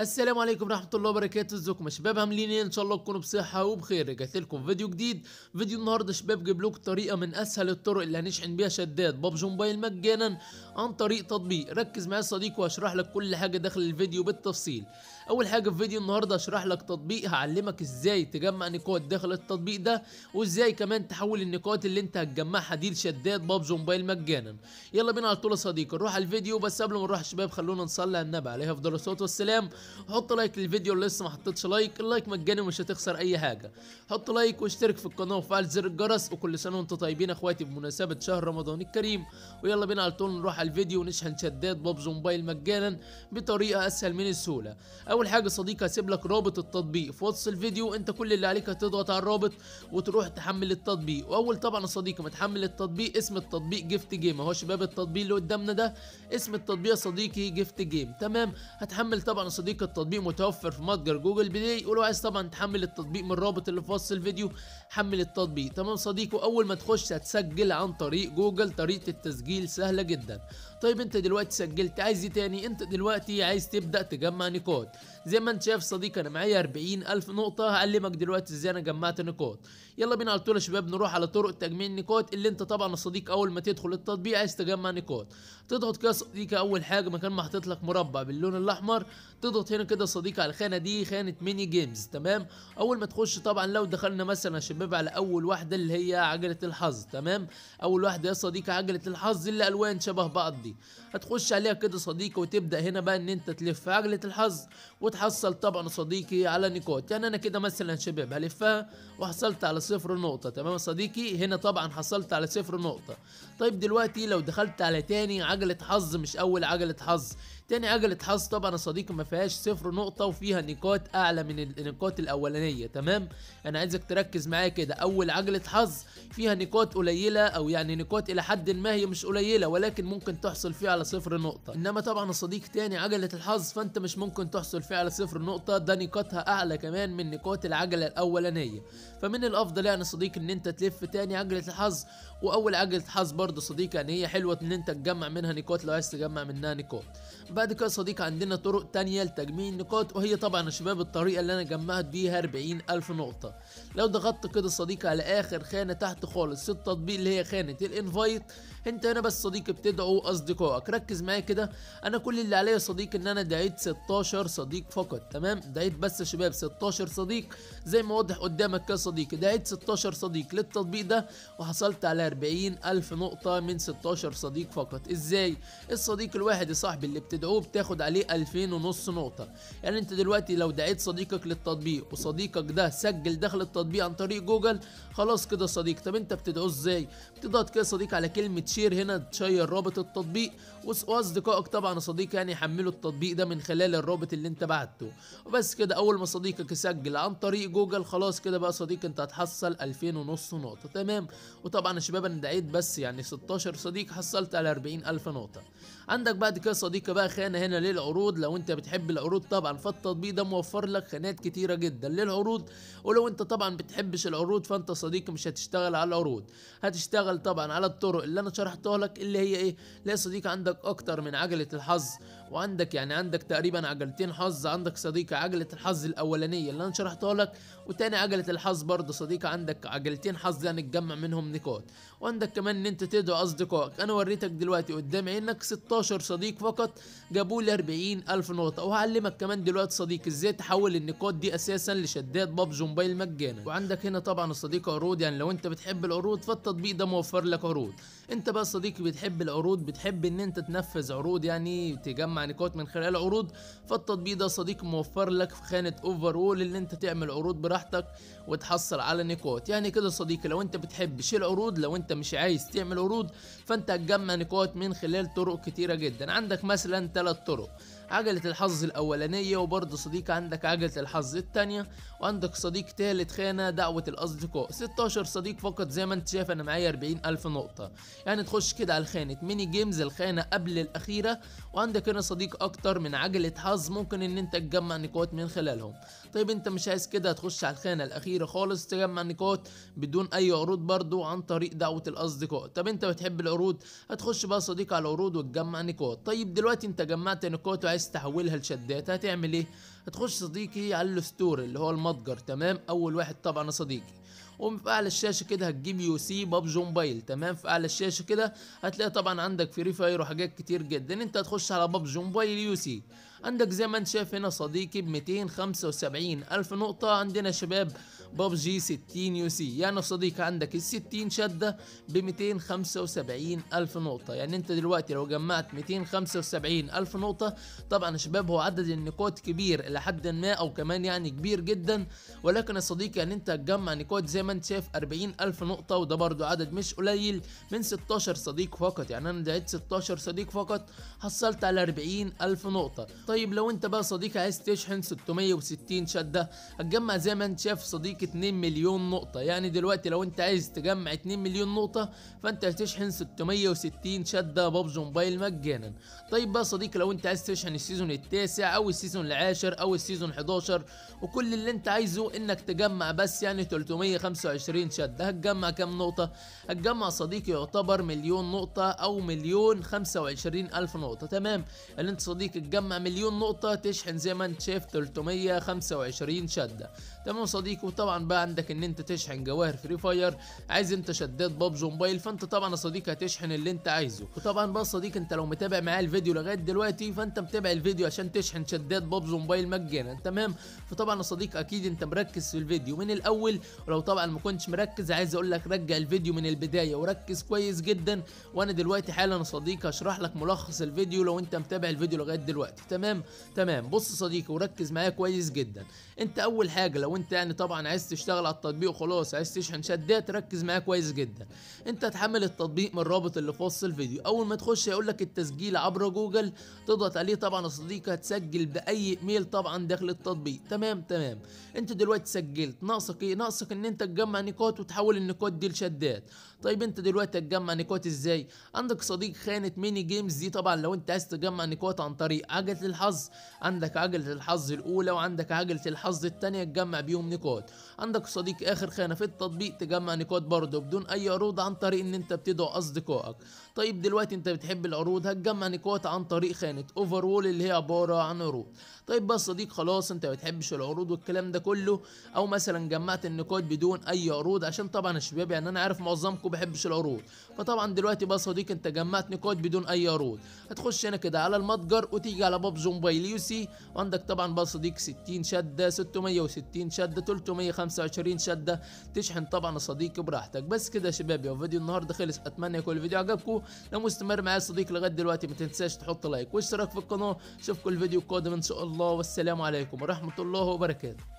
السلام عليكم ورحمه الله وبركاته ازيكم يا شباب عاملين ايه ان شاء الله تكونوا بصحه وبخير رجعت لكم فيديو جديد فيديو النهارده شباب جايب لكم طريقه من اسهل الطرق اللي هنشحن بيها شدات ببجي موبايل مجانا عن طريق تطبيق ركز معايا يا صديقي وهشرح لك كل حاجه داخل الفيديو بالتفصيل اول حاجه في فيديو النهارده هشرح لك تطبيق هعلمك ازاي تجمع نقاط داخل التطبيق ده وازاي كمان تحول النقاط اللي انت هتجمعها دي لشدات ببجي موبايل مجانا يلا بينا على طول يا صديقي نروح على الفيديو بس قبل ما نروح شباب خلونا نصلي على النبي عليه افضل الصلاه والسلام حط لايك للفيديو اللي لسه ما حطيتش لايك اللايك مجاني ومش هتخسر اي حاجه حط لايك واشترك في القناه وفعل زر الجرس وكل سنه وانتم طيبين اخواتي بمناسبه شهر رمضان الكريم ويلا بينا على طول نروح على الفيديو ونشحن شدات بابز موبايل مجانا بطريقه اسهل من السهوله اول حاجه صديقي هسيب لك رابط التطبيق في وصف الفيديو انت كل اللي عليك هتضغط على الرابط وتروح تحمل التطبيق واول طبعا يا صديقي ما تحمل التطبيق اسم التطبيق جيفت جيم اهو شباب التطبيق اللي قدامنا ده اسم التطبيق صديقي جيفت جيم تمام هتحمل طبعا صديقي لينك التطبيق متوفر في متجر جوجل بلاي ولو عايز طبعا تحمل التطبيق من الرابط اللي في وصف الفيديو حمل التطبيق تمام صديقي اول ما تخش هتسجل عن طريق جوجل طريقه التسجيل سهله جدا طيب انت دلوقتي سجلت عايز ايه تاني انت دلوقتي عايز تبدا تجمع نقاط زي ما انت شايف صديقي انا معايا 40 الف نقطه هعلمك دلوقتي ازاي انا جمعت نقاط يلا بينا على طول يا شباب نروح على طرق تجميع النقاط اللي انت طبعا يا صديقي اول ما تدخل التطبيق عايز تجمع نقاط تضغط كده صديقي اول حاجه مكان ما حاطط لك مربع باللون الاحمر تضغط هنا كده صديقي على الخانه دي خانه ميني جيمز تمام اول ما تخش طبعا لو دخلنا مثلا يا شباب على اول واحده اللي هي عجله الحظ تمام اول واحده يا صديقي عجله الحظ اللي الوان شبه بعض دي هتخش عليها كده صديقه وتبدا هنا بقى ان انت تلف عجله الحظ وتحصل طبعا صديقي على نقاط يعني انا كده مثلا شباب هلفها وحصلت على صفر نقطة تمام صديقي هنا طبعا حصلت على صفر نقطة طيب دلوقتي لو دخلت على تاني عجلة حظ مش اول عجلة حظ تاني عجلة حظ طبعا يا صديقي ما فيهاش صفر نقطة وفيها نقاط أعلى من النقاط الأولانية تمام أنا عايزك تركز معايا كده أول عجلة حظ فيها نقاط قليلة أو يعني نقاط إلى حد ما هي مش قليلة ولكن ممكن تحصل فيها على صفر نقطة إنما طبعا يا صديقي تاني عجلة الحظ فأنت مش ممكن تحصل على صفر نقطة ده نقاطها أعلى كمان من نقاط العجلة الأولانية فمن الأفضل يعني صديق إن أنت تلف تاني عجلة الحظ وأول عجلة حظ برضه صديق يعني هي حلوة إن أنت تجمع منها نقاط لو عايز تجمع منها نقاط بعد كده صديق عندنا طرق تانية لتجميع النقاط وهي طبعا يا شباب الطريقة اللي أنا جمعت بيها 40 ألف نقطة لو ضغطت كده صديق على آخر خانة تحت خالص التطبيق اللي هي خانة الانفايت أنت هنا بس صديق بتدعو أصدقائك ركز معايا كده أنا كل اللي عليا صديق إن أنا دعيت 16 صديق صديق فقط تمام دعيت بس يا شباب 16 صديق زي ما واضح قدامك كده دعيت 16 صديق للتطبيق ده وحصلت على 40 ألف نقطة من 16 صديق فقط ازاي الصديق الواحد يا صاحبي اللي بتدعوه بتاخد عليه 2000 ونص نقطة يعني انت دلوقتي لو دعيت صديقك للتطبيق وصديقك ده سجل دخل التطبيق عن طريق جوجل خلاص كده صديق طب انت بتدعوه ازاي بتضغط كده صديق على كلمة شير هنا تشير رابط التطبيق واصدقائك طبعا صديق يعني يحملوا التطبيق ده من خلال الرابط اللي انت تبعته وبس كده اول ما صديقك يسجل عن طريق جوجل خلاص كده بقى صديق انت هتحصل 2000 ونص نقطه تمام وطبعا يا شباب انا دعيت بس يعني 16 صديق حصلت على 40000 نقطه عندك بعد كده صديقة بقى خانة هنا للعروض لو انت بتحب العروض طبعا فالتطبيق ده موفر لك خانات كتيرة جدا للعروض ولو انت طبعا بتحبش العروض فانت صديق مش هتشتغل على العروض هتشتغل طبعا على الطرق اللي انا شرحتها لك اللي هي ايه لا صديق عندك اكتر من عجلة الحظ وعندك يعني عندك تقريبا عجلتين حظ عندك صديقة عجلة الحظ الأولانية اللي أنا شرحتها لك وتاني عجلة الحظ برضه صديقة عندك عجلتين حظ يعني تجمع منهم نقاط وعندك كمان ان انت تدعو اصدقائك انا وريتك دلوقتي قدام عينك 16 صديق فقط جابوا لي 40 الف نقطه وهعلمك كمان دلوقتي صديق ازاي تحول النقاط دي اساسا لشدات بابجي موبايل مجانا وعندك هنا طبعا الصديق عروض يعني لو انت بتحب العروض فالتطبيق ده موفر لك عروض انت بقى صديقي بتحب العروض بتحب ان انت تنفذ عروض يعني تجمع نقاط من خلال عروض فالتطبيق ده صديق موفر لك في خانه اوفر وول ان انت تعمل عروض براحتك وتحصل على نقاط يعني كده صديقي لو انت بتحب شيل عروض لو انت انت مش عايز تعمل قروض فانت هتجمع نقاط من خلال طرق كتيره جدا عندك مثلا ثلاث طرق عجلة الحظ الأولانية وبرضه صديق عندك عجلة الحظ التانية وعندك صديق تالت خانة دعوة الأصدقاء 16 صديق فقط زي ما أنت شايف أنا معايا 40 ألف نقطة يعني تخش كده على خانة ميني جيمز الخانة قبل الأخيرة وعندك هنا صديق أكتر من عجلة حظ ممكن إن أنت تجمع نقاط من خلالهم طيب أنت مش عايز كده هتخش على الخانة الأخيرة خالص تجمع نقاط بدون أي عروض برضه عن طريق دعوة الأصدقاء طب أنت بتحب العروض هتخش بقى صديق على العروض وتجمع نقاط طيب دلوقتي أنت جمعت نقاط وعايز عايز تحولها لشدات هتعمل ايه هتخش صديقي على الستور اللي هو المتجر تمام اول واحد طبعا يا صديقي وفي اعلى الشاشه كده هتجيب يو سي ببجي موبايل تمام في اعلى الشاشه كده هتلاقي طبعا عندك فري فاير وحاجات كتير جدا انت هتخش على ببجي موبايل يو سي عندك زي ما انت شايف هنا صديقي ب 275 الف نقطة عندنا شباب ببجي 60 يو سي يعني صديقي عندك ال 60 شدة ب 275 الف نقطة يعني انت دلوقتي لو جمعت 275 الف نقطة طبعا يا شباب هو عدد النقاط كبير الى حد ما او كمان يعني كبير جدا ولكن يا صديقي يعني انت هتجمع نقاط زي ما انت شايف 40 الف نقطة وده برضو عدد مش قليل من 16 صديق فقط يعني انا دعيت 16 صديق فقط حصلت على 40 الف نقطة طيب لو انت بقى صديقي عايز تشحن 660 شدة هتجمع زي ما انت شايف صديقي 2 مليون نقطة يعني دلوقتي لو انت عايز تجمع 2 مليون نقطة فانت هتشحن 660 شدة بابجي موبايل مجانا طيب بقى صديقي لو انت عايز تشحن السيزون التاسع او السيزون العاشر او السيزون 11 وكل اللي انت عايزه انك تجمع بس يعني 325 شدة هتجمع كام نقطة هتجمع صديقي يعتبر مليون نقطة او مليون 25 الف نقطة تمام اللي انت صديقي تجمع مليون مليون نقطة تشحن زي ما انت شايف 325 شدة تمام صديقي وطبعا بقى عندك ان انت تشحن جواهر فري فاير عايز انت شدات بابجي موبايل فانت طبعا يا صديقي هتشحن اللي انت عايزه وطبعا بقى صديقي انت لو متابع معايا الفيديو لغاية دلوقتي فانت متابع الفيديو عشان تشحن شدات بابجي موبايل مجانا تمام فطبعا يا صديقي اكيد انت مركز في الفيديو من الاول ولو طبعا ما كنتش مركز عايز اقول لك رجع الفيديو من البداية وركز كويس جدا وانا دلوقتي حالا يا صديقي هشرح لك ملخص الفيديو لو انت متابع الفيديو لغاية دلوقتي تمام تمام تمام بص صديقي وركز معايا كويس جدا انت اول حاجه لو انت يعني طبعا عايز تشتغل على التطبيق وخلاص عايز تشحن شدات ركز معايا كويس جدا انت تحمل التطبيق من الرابط اللي في وصف الفيديو اول ما تخش هيقول لك التسجيل عبر جوجل تضغط عليه طبعا يا صديقي هتسجل باي ايميل طبعا داخل التطبيق تمام تمام انت دلوقتي سجلت ناقصك ايه ناقصك ان انت تجمع نقاط وتحول النقاط دي لشدات طيب انت دلوقتي هتجمع نقاط ازاي عندك صديق خانة ميني جيمز دي طبعا لو انت عايز تجمع نقاط عن طريق عجلة الحظ عندك عجلة الحظ الاولى وعندك عجلة الحظ التانية تجمع بيهم نقاط عندك صديق اخر خانة في التطبيق تجمع نقاط برضه بدون اي عروض عن طريق ان انت بتدعو اصدقائك طيب دلوقتي انت بتحب العروض هتجمع نقاط عن طريق خانة اوفر وول اللي هي عبارة عن عروض طيب بقى صديق خلاص انت ما بتحبش العروض والكلام ده كله او مثلا جمعت النقاط بدون اي عروض عشان طبعا الشباب يعني انا عارف معظمكم بحبش العروض فطبعا دلوقتي بقى صديق انت جمعت نقاط بدون اي عروض هتخش هنا كده على المتجر وتيجي على باب زومبايليوسي وعندك طبعا بقى صديق 60 شده 660 شده 325 شده تشحن طبعا يا صديقي براحتك بس كده يا شباب يا فيديو النهارده خلص اتمنى يكون الفيديو عجبكم لو مستمر معايا صديق لغايه دلوقتي ما تنساش تحط لايك واشتراك في القناه اشوفكم الفيديو القادم ان شاء الله والسلام عليكم ورحمه الله وبركاته